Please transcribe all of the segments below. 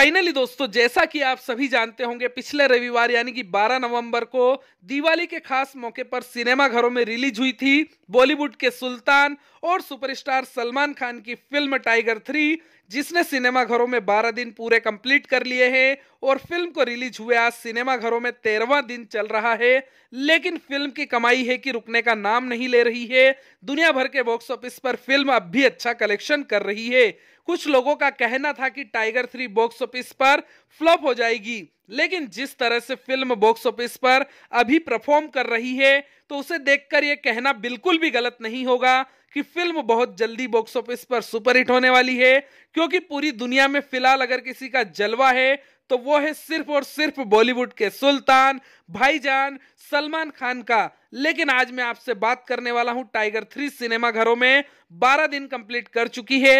finally दोस्तों जैसा कि आप सभी जानते होंगे पिछले रविवार यानी कि 12 नवंबर को दिवाली के खास मौके पर सिनेमा घरों में रिलीज हुई थी बॉलीवुड के सुल्तान और सुपरस्टार सलमान खान की फिल्म टाइगर थ्री जिसने घरों में 12 दिन पूरे कंप्लीट कर लिए हैं और फिल्म को रिलीज हुए आज सिनेमाघरों में तेरहवा दिन चल रहा है लेकिन फिल्म की कमाई है कि रुकने का नाम नहीं ले रही है दुनिया भर के बॉक्स ऑफिस पर फिल्म अब भी अच्छा कलेक्शन कर रही है कुछ लोगों का कहना था कि टाइगर थ्री बॉक्स ऑफिस पर फ्लॉप हो जाएगी लेकिन जिस तरह से फिल्म बॉक्स ऑफिस पर अभी परफॉर्म कर रही है तो उसे देखकर यह कहना बिल्कुल भी गलत नहीं होगा कि फिल्म बहुत जल्दी बॉक्स ऑफिस पर सुपरहिट होने वाली है क्योंकि पूरी दुनिया में फिलहाल अगर किसी का जलवा है तो वो है सिर्फ और सिर्फ बॉलीवुड के सुल्तान भाईजान सलमान खान का लेकिन आज मैं आपसे बात करने वाला हूं टाइगर थ्री सिनेमा घरों में बारह दिन कंप्लीट कर चुकी है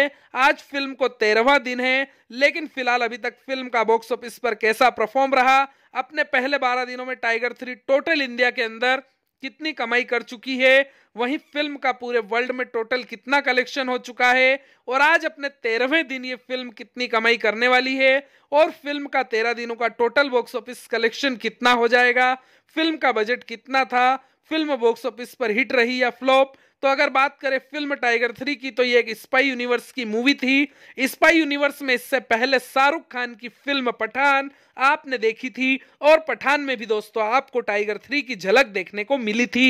आज फिल्म को तेरहवा दिन है लेकिन फिलहाल अभी तक फिल्म का बॉक्स ऑफिस पर कैसा परफॉर्म रहा अपने पहले बारह दिनों में टाइगर थ्री टोटल इंडिया के अंदर कितनी कमाई कर चुकी है वहीं फिल्म का पूरे वर्ल्ड में टोटल कितना कलेक्शन हो चुका है और आज अपने तेरहवें दिन ये फिल्म कितनी कमाई करने वाली है और फिल्म का तेरह दिनों का टोटल बॉक्स ऑफिस कलेक्शन कितना हो जाएगा फिल्म का बजट कितना था फिल्म बॉक्स ऑफिस पर हिट रही या फ्लॉप तो अगर बात करें फिल्म टाइगर थ्री की तो ये एक स्पाई यूनिवर्स की मूवी थी स्पाई यूनिवर्स में इससे पहले शाहरुख खान की फिल्म पठान आपने देखी थी और पठान में भी दोस्तों आपको टाइगर थ्री की झलक देखने को मिली थी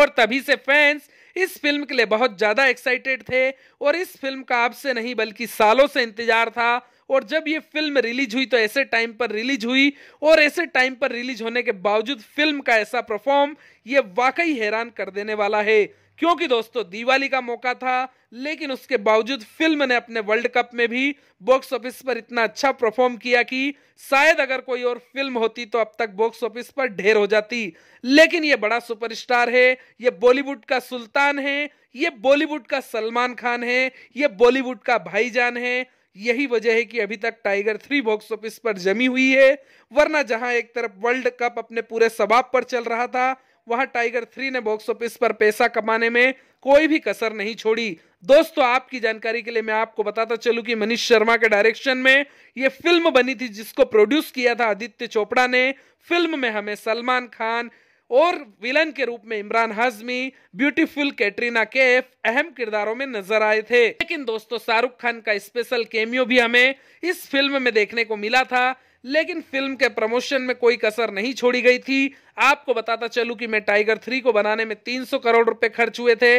और तभी से फैंस इस फिल्म के लिए बहुत ज़्यादा एक्साइटेड थे और इस फिल्म का आपसे नहीं बल्कि सालों से इंतजार था और जब ये फिल्म रिलीज हुई तो ऐसे टाइम पर रिलीज हुई और ऐसे टाइम पर रिलीज होने के बावजूद फिल्म का ऐसा परफॉर्म ये वाकई हैरान कर देने वाला है क्योंकि दोस्तों दिवाली का मौका था लेकिन उसके बावजूद फिल्म ने अपने वर्ल्ड कप में भी बॉक्स ऑफिस पर इतना अच्छा परफॉर्म किया कि शायद अगर कोई और फिल्म होती तो अब तक बॉक्स ऑफिस पर ढेर हो जाती लेकिन ये बड़ा सुपरस्टार है ये बॉलीवुड का सुल्तान है ये बॉलीवुड का सलमान खान है ये बॉलीवुड का भाईजान है यही वजह है कि अभी तक टाइगर थ्री बॉक्स ऑफिस पर जमी हुई है वरना जहां एक तरफ वर्ल्ड कप अपने पूरे सबाब पर चल रहा था वहां टाइगर थ्री ने बॉक्स ऑफिस पर पैसा कमाने में कोई भी कसर नहीं छोड़ी दोस्तों आपकी जानकारी के लिए मैं आपको बताता चलूं कि मनीष शर्मा के डायरेक्शन में यह फिल्म बनी थी जिसको प्रोड्यूस किया था आदित्य चोपड़ा ने फिल्म में हमें सलमान खान और विलन के रूप में इमरान हाजमी ब्यूटीफुल कैटरीना कैफ अहम किरदारों में नजर आए थे लेकिन दोस्तों शाहरुख खान का स्पेशल केमियो भी हमें इस फिल्म में देखने को मिला था लेकिन फिल्म के प्रमोशन में कोई कसर नहीं छोड़ी गई थी आपको बताता चलूं कि मैं टाइगर थ्री को बनाने में 300 करोड़ रुपए खर्च हुए थे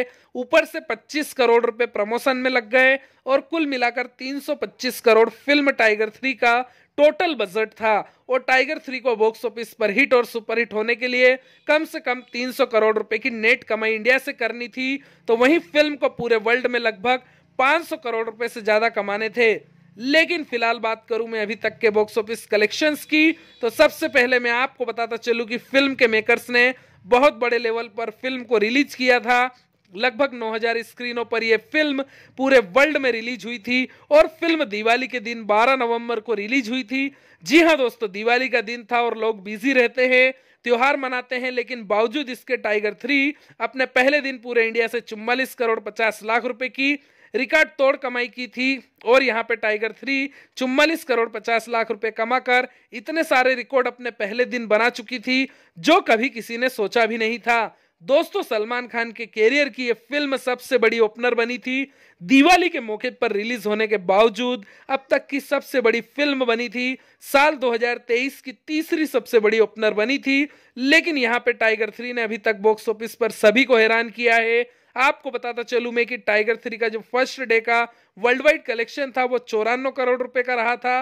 ऊपर से 25 करोड़ रुपए प्रमोशन में लग गए और कुल मिलाकर 325 करोड़ फिल्म टाइगर थ्री का टोटल बजट था और टाइगर थ्री को बॉक्स ऑफिस पर हिट और सुपरहिट होने के लिए कम से कम 300 करोड़ रुपए की नेट कमाई इंडिया से करनी थी तो वहीं फिल्म को पूरे वर्ल्ड में लगभग 500 करोड़ रुपए से ज़्यादा कमाने थे लेकिन फिलहाल बात करूं मैं अभी तक के बॉक्स ऑफिस कलेक्शंस की तो सबसे पहले मैं आपको बताता चलू कि फिल्म के मेकर्स ने बहुत बड़े लेवल पर फिल्म को रिलीज किया था लगभग 9000 स्क्रीनों पर यह फिल्म पूरे वर्ल्ड में रिलीज हुई थी और फिल्म दिवाली के दिन 12 नवंबर को रिलीज हुई थी जी हाँ दोस्तों दिवाली का दिन था और लोग बिजी रहते हैं त्योहार मनाते हैं लेकिन बावजूद इसके टाइगर थ्री अपने पहले दिन पूरे इंडिया से चुम्बालीस करोड़ पचास लाख रुपए की रिकॉर्ड तोड़ कमाई की थी और यहाँ पे टाइगर थ्री चुम्बालीस करोड़ पचास लाख रुपए कमाकर इतने सारे रिकॉर्ड अपने पहले दिन बना चुकी थी जो कभी किसी ने सोचा भी नहीं था दोस्तों सलमान खान के कैरियर की ये फिल्म सबसे बड़ी ओपनर बनी थी दिवाली के मौके पर रिलीज होने के बावजूद अब तक की सबसे बड़ी फिल्म बनी थी साल 2023 की तीसरी सबसे बड़ी ओपनर बनी थी लेकिन यहाँ पे टाइगर थ्री ने अभी तक बॉक्स ऑफिस पर सभी को हैरान किया है आपको बताता चलू मैं कि टाइगर थ्री का जो फर्स्ट डे का वर्ल्ड वाइड कलेक्शन था वो चौरानवे करोड़ रुपए का रहा था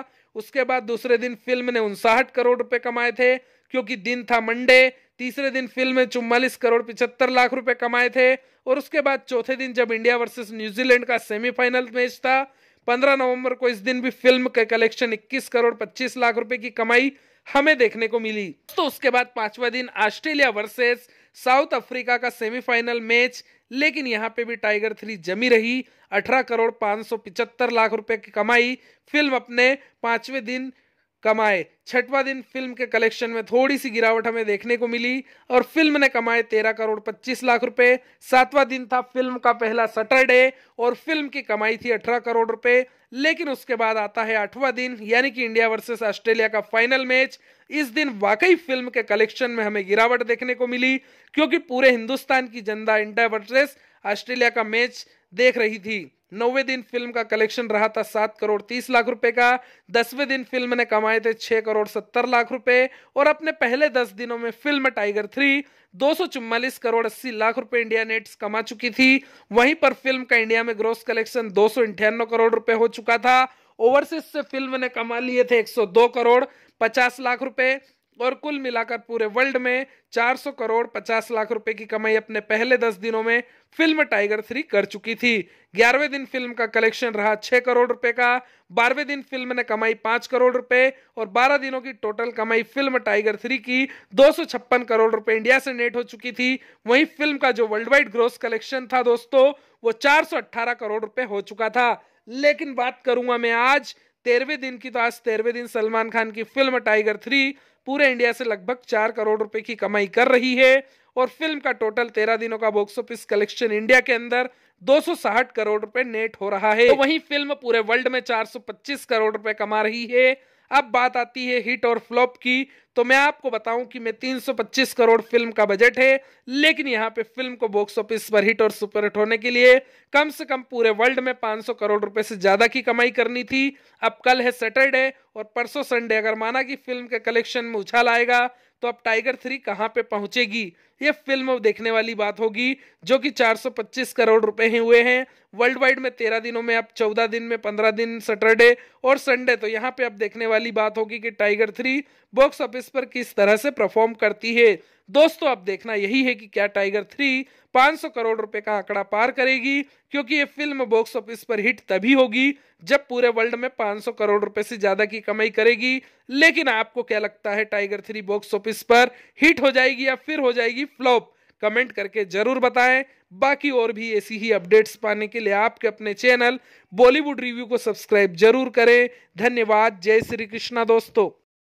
उसके बाद दूसरे दिन फिल्म ने उनसाठ करोड़ रुपए कमाए थे क्योंकि दिन था मंडे तीसरे दिन फिल्म ने चुम्बालीस करोड़ पिछहत्तर लाख रुपए कमाए थे और उसके बाद चौथे दिन जब इंडिया वर्सेस न्यूजीलैंड का सेमीफाइनल मैच था पंद्रह नवंबर को इस दिन भी फिल्म के कलेक्शन 21 करोड़ 25 लाख रुपए की कमाई हमें देखने को मिली तो उसके बाद पांचवा दिन ऑस्ट्रेलिया वर्सेस साउथ अफ्रीका का सेमीफाइनल मैच लेकिन यहाँ पे भी टाइगर थ्री जमी रही अठारह करोड़ पाँच सौ पिचहत्तर लाख रुपए की कमाई फिल्म अपने पांचवें दिन कमाए छठवा दिन फिल्म के कलेक्शन में थोड़ी सी गिरावट हमें देखने को मिली और फिल्म ने कमाए तेरह करोड़ पच्चीस लाख रुपए सातवां दिन था फिल्म का पहला सैटरडे और फिल्म की कमाई थी अठारह करोड़ रुपए लेकिन उसके बाद आता है आठवां दिन यानी कि इंडिया वर्सेस ऑस्ट्रेलिया का फाइनल मैच इस दिन वाकई फिल्म के कलेक्शन में हमें गिरावट देखने को मिली क्योंकि पूरे हिंदुस्तान की जनता इंडिया वर्सेस ऑस्ट्रेलिया का मैच देख रही थी नौवे दिन फिल्म का कलेक्शन रहा था सात करोड़ तीस लाख रुपए का दसवें दिन फिल्म ने कमाए थे छह करोड़ सत्तर लाख रुपए और अपने पहले दस दिनों में फिल्म टाइगर थ्री दो सौ चुम्बालीस करोड़ अस्सी लाख रुपए इंडिया नेट्स कमा चुकी थी वहीं पर फिल्म का इंडिया में ग्रोस कलेक्शन दो करोड़ रुपए हो चुका था ओवरसीज से फिल्म ने कमा लिए थे 102 करोड़ पचास लाख रुपए और कुल मिलाकर पूरे वर्ल्ड में 400 करोड़ 50 लाख रुपए की कमाई अपने पहले 10 दिनों में फिल्म टाइगर थ्री कर चुकी थी ग्यारहवें दिन फिल्म का कलेक्शन रहा 6 करोड़ रुपए का बारहवें दिन फिल्म ने कमाई 5 करोड़ रुपए और 12 दिनों की टोटल कमाई फिल्म टाइगर थ्री की दो करोड़ रुपए इंडिया से नेट हो चुकी थी वहीं फिल्म का जो वर्ल्ड वाइड ग्रोस कलेक्शन था दोस्तों वो चार करोड़ रुपए हो चुका था लेकिन बात करूंगा मैं आज तेरहवें दिन की तो आज तेरहवें दिन सलमान खान की फिल्म टाइगर थ्री पूरे इंडिया से लगभग चार करोड़ रुपए की कमाई कर रही है और फिल्म का टोटल तेरह दिनों का बॉक्स ऑफिस कलेक्शन इंडिया के अंदर दो करोड़ रुपए नेट हो रहा है तो वहीं फिल्म पूरे वर्ल्ड में 425 करोड़ रुपए कमा रही है अब बात आती है हिट और फ्लॉप की तो मैं आपको बताऊं कि मैं 325 करोड़ फिल्म का बजट है लेकिन यहाँ पे फिल्म को बॉक्स ऑफिस पर हिट और सुपर हिट होने के लिए कम से कम पूरे वर्ल्ड में 500 करोड़ रुपए से ज़्यादा की कमाई करनी थी अब कल है सैटरडे और परसों संडे अगर माना कि फिल्म के कलेक्शन में उछाल आएगा तो अब टाइगर थ्री कहाँ पे पहुंचेगी ये फिल्म देखने वाली बात होगी जो कि 425 करोड़ रुपए ही हुए हैं वर्ल्ड वाइड में तेरह दिनों में अब चौदह दिन में पंद्रह दिन सैटरडे और संडे तो यहाँ पे अब देखने वाली बात होगी कि टाइगर थ्री बॉक्स ऑफिस पर किस तरह से परफॉर्म करती है दोस्तों अब देखना यही है कि क्या टाइगर थ्री 500 करोड़ रुपए का आंकड़ा पार करेगी क्योंकि ये फिल्म बॉक्स ऑफिस पर हिट तभी होगी जब पूरे वर्ल्ड में 500 करोड़ रुपए से ज्यादा की कमाई करेगी लेकिन आपको क्या लगता है टाइगर थ्री बॉक्स ऑफिस पर हिट हो जाएगी या फिर हो जाएगी फ्लॉप कमेंट करके जरूर बताएं बाकी और भी ऐसी ही अपडेट्स पाने के लिए आपके अपने चैनल बॉलीवुड रिव्यू को सब्सक्राइब जरूर करें धन्यवाद जय श्री कृष्णा दोस्तों